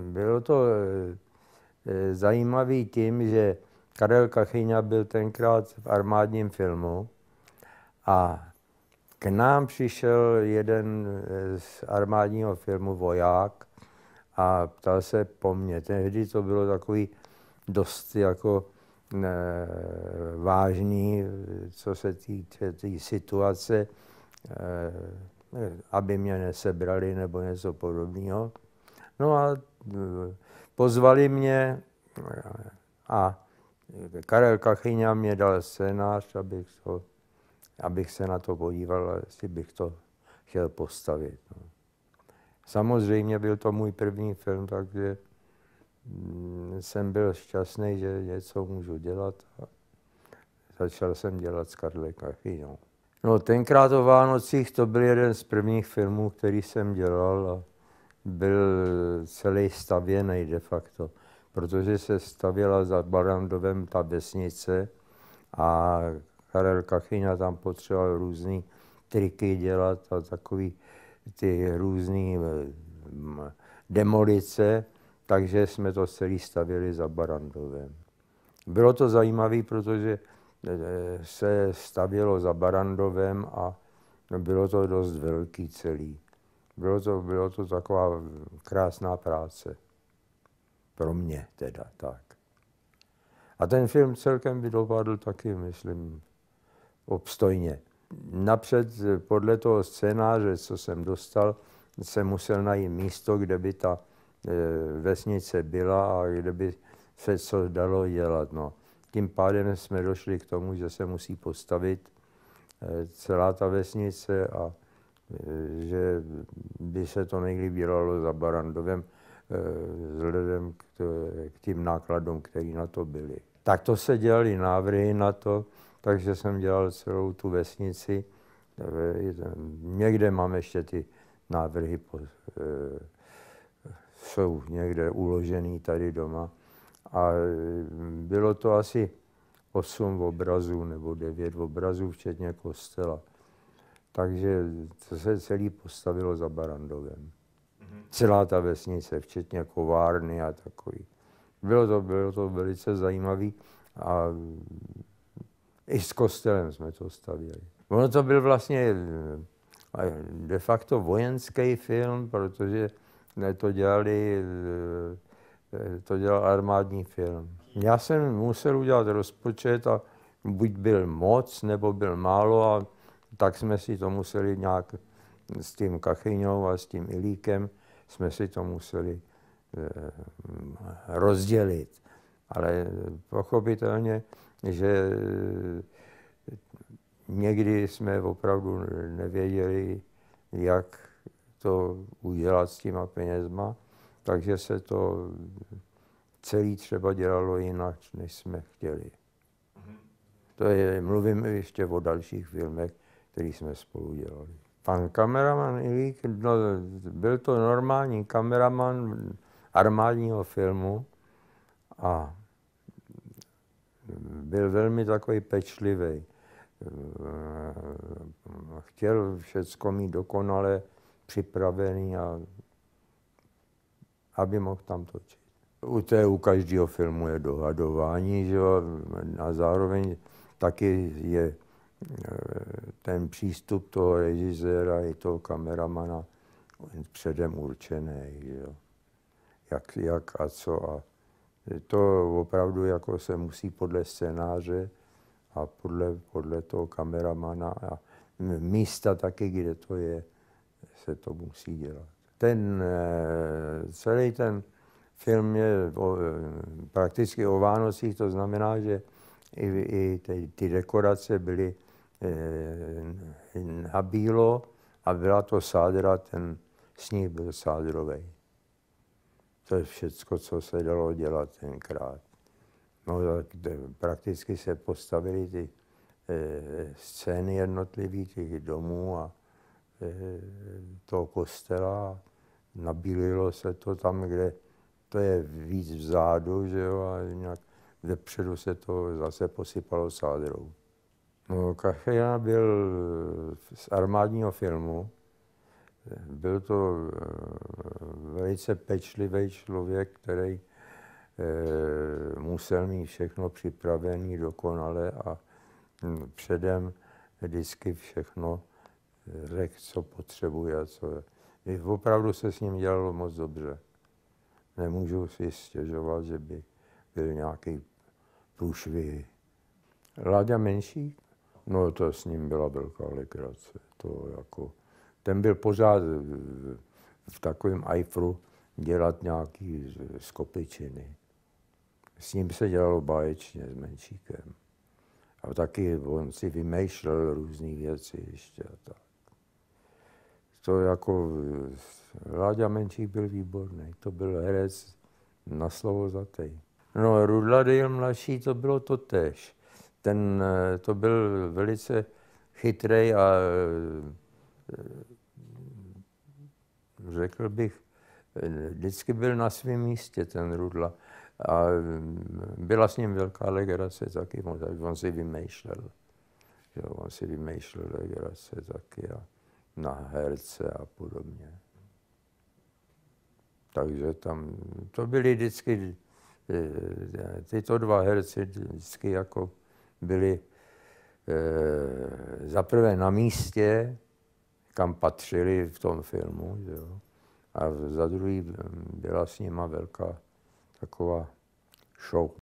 Bylo to eh, eh, zajímavé tím, že Karel Kachyňa byl tenkrát v armádním filmu a k nám přišel jeden eh, z armádního filmu voják a ptal se po mně. Tehdy to bylo takový dost jako ne, vážný, co se týče té tý situace, e, aby mě nesebrali nebo něco podobného. No a eh, pozvali mě a eh, Karel Kachyňa mě dal scénář, abych, to, abych se na to podíval, jestli bych to chtěl postavit. No. Samozřejmě byl to můj první film, takže mm, jsem byl šťastný, že něco můžu dělat. A začal jsem dělat s Karlem Kachyňou. No, tenkrát o Vánocích to byl jeden z prvních filmů, který jsem dělal. A byl celý stavěný de facto, protože se stavěla za Barandovem ta vesnice a Karel Kachyňa tam potřeboval různé triky dělat a takový ty různé eh, demolice, takže jsme to celý stavěli za Barandovem. Bylo to zajímavé, protože eh, se stavělo za Barandovem a bylo to dost velký celý. Bylo to, bylo to taková krásná práce. Pro mě teda tak. A ten film celkem by dopadl taky, myslím, obstojně. Napřed podle toho scénáře, co jsem dostal, jsem musel najít místo, kde by ta e, vesnice byla a kde by se co dalo dělat. No. Tím pádem jsme došli k tomu, že se musí postavit e, celá ta vesnice a že by se to nejlíp dělalo za Barandovem eh, vzhledem k tím nákladům, které na to byly. Tak to se dělali návrhy na to, takže jsem dělal celou tu vesnici. Eh, někde mám ještě ty návrhy, eh, jsou někde uložený tady doma. A bylo to asi osm obrazů nebo devět obrazů, včetně kostela. Takže to se celý postavilo za Barandovem. Mhm. Celá ta vesnice, včetně kovárny a takový. Bylo to, bylo to velice zajímavé a i s kostelem jsme to stavěli. Ono to byl vlastně eh, de facto vojenský film, protože eh, to dělali, eh, to dělal armádní film. Já jsem musel udělat rozpočet a buď byl moc, nebo byl málo a tak jsme si to museli nějak s tím Kachyňou a s tím Ilíkem jsme si to museli eh, mm, rozdělit. Ale eh, pochopitelně, že eh, někdy jsme opravdu nevěděli, jak to udělat s těma penězma, takže se to celý třeba dělalo jinak, než jsme chtěli. Mhm. To je, mluvím ještě o dalších filmech, který jsme spolu dělali. Pan kameraman Ilík, no, byl to normální kameraman armádního filmu a byl velmi takový pečlivý. Chtěl všecko mít dokonale připravený a aby mohl tam točit. U té u každého filmu je dohadování že? a zároveň taky je Eh, ten přístup toho režiséra i toho kameramana předem určený, jo. Jak, jak a co a to opravdu jako se musí podle scénáře a podle, podle toho kameramana a místa taky, kde to je, se to musí dělat. Ten, eh, celý ten film je o, eh, prakticky o Vánocích, to znamená, že i, i ty, ty dekorace byly Eh, bílo a byla to sádra, ten sníh byl sádrový. To je všecko, co se dalo dělat tenkrát. No, tak prakticky se postavili ty eh, scény jednotlivých těch domů a e, toho kostela. Nabílilo se to tam, kde to je víc vzadu, že jo, a nějak vepředu se to zase posypalo sádrou. No, Kafeja byl z armádního filmu. Byl to eh, velice pečlivý člověk, který eh, musel mít všechno připravené dokonale a hm, předem vždycky všechno eh, řekl, co potřebuje a co je. opravdu se s ním dělalo moc dobře. Nemůžu si stěžovat, že by byl nějaký průšvih. Láďa Menšík No to s ním byla velká legrace. To jako, ten byl pořád v, v takovém ajfru dělat nějaký skopičiny. S ním se dělalo báječně s Menšíkem. A taky on si vymýšlel různé věci ještě a tak. To jako, Láďa Menšík byl výborný, to byl herec na slovo za tej. No, Rudladil mladší, to bylo to tež ten eh, to byl velice chytrý a eh, řekl bych, vždycky byl na svém místě ten Rudla. A mm, byla s ním velká legrace taky, on si vymýšlel. Že on si vymýšlel legrace taky a na herce a podobně. Takže tam, to byly vždycky, eh, tyto dva herci vždycky jako byli e, eh, zaprvé na místě, kam patřili v tom filmu, jo, a za druhý mm, byla s nima velká taková show.